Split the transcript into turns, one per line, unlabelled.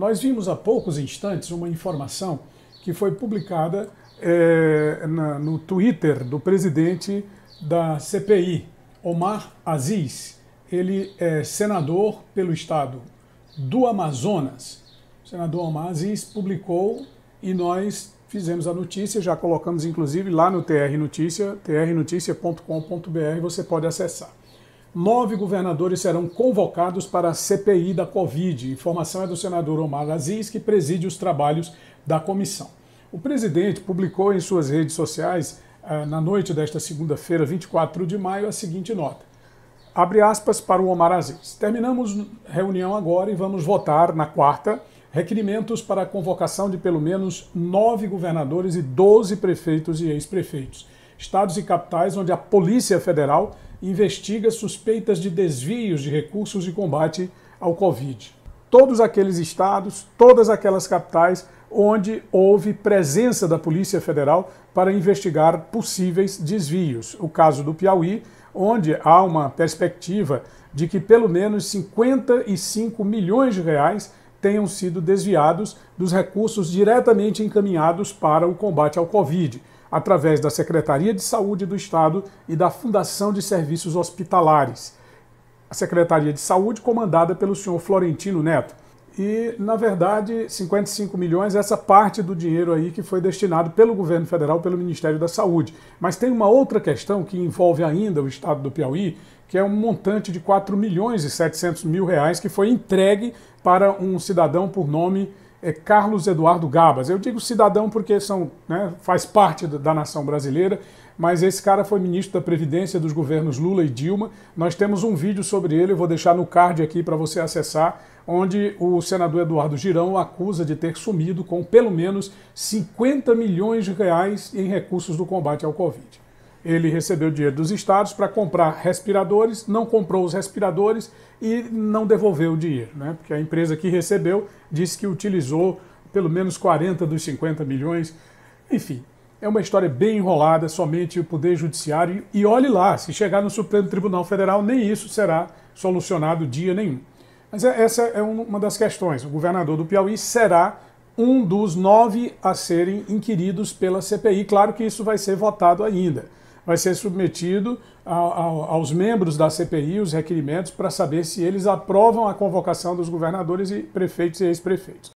Nós vimos há poucos instantes uma informação que foi publicada é, na, no Twitter do presidente da CPI, Omar Aziz. Ele é senador pelo estado do Amazonas. O senador Omar Aziz publicou e nós fizemos a notícia, já colocamos inclusive lá no TR Notícia, trnoticia.com.br, você pode acessar. Nove governadores serão convocados para a CPI da Covid. Informação é do senador Omar Aziz, que preside os trabalhos da comissão. O presidente publicou em suas redes sociais, ah, na noite desta segunda-feira, 24 de maio, a seguinte nota. Abre aspas para o Omar Aziz. Terminamos reunião agora e vamos votar na quarta requerimentos para a convocação de pelo menos nove governadores e doze prefeitos e ex-prefeitos. Estados e capitais onde a Polícia Federal investiga suspeitas de desvios de recursos de combate ao Covid. Todos aqueles estados, todas aquelas capitais onde houve presença da Polícia Federal para investigar possíveis desvios. O caso do Piauí, onde há uma perspectiva de que pelo menos 55 milhões de reais tenham sido desviados dos recursos diretamente encaminhados para o combate ao Covid através da Secretaria de Saúde do Estado e da Fundação de Serviços Hospitalares. A Secretaria de Saúde comandada pelo senhor Florentino Neto. E, na verdade, 55 milhões é essa parte do dinheiro aí que foi destinado pelo governo federal, pelo Ministério da Saúde. Mas tem uma outra questão que envolve ainda o estado do Piauí, que é um montante de 4 milhões e 700 mil reais que foi entregue para um cidadão por nome é Carlos Eduardo Gabas. Eu digo cidadão porque são, né, faz parte da nação brasileira, mas esse cara foi ministro da Previdência dos governos Lula e Dilma. Nós temos um vídeo sobre ele, eu vou deixar no card aqui para você acessar, onde o senador Eduardo Girão acusa de ter sumido com pelo menos 50 milhões de reais em recursos do combate ao Covid ele recebeu dinheiro dos estados para comprar respiradores, não comprou os respiradores e não devolveu o dinheiro, né? porque a empresa que recebeu disse que utilizou pelo menos 40 dos 50 milhões. Enfim, é uma história bem enrolada, somente o Poder Judiciário. E olhe lá, se chegar no Supremo Tribunal Federal, nem isso será solucionado dia nenhum. Mas é, essa é uma das questões. O governador do Piauí será um dos nove a serem inquiridos pela CPI. Claro que isso vai ser votado ainda vai ser submetido aos membros da CPI os requerimentos para saber se eles aprovam a convocação dos governadores e prefeitos e ex-prefeitos.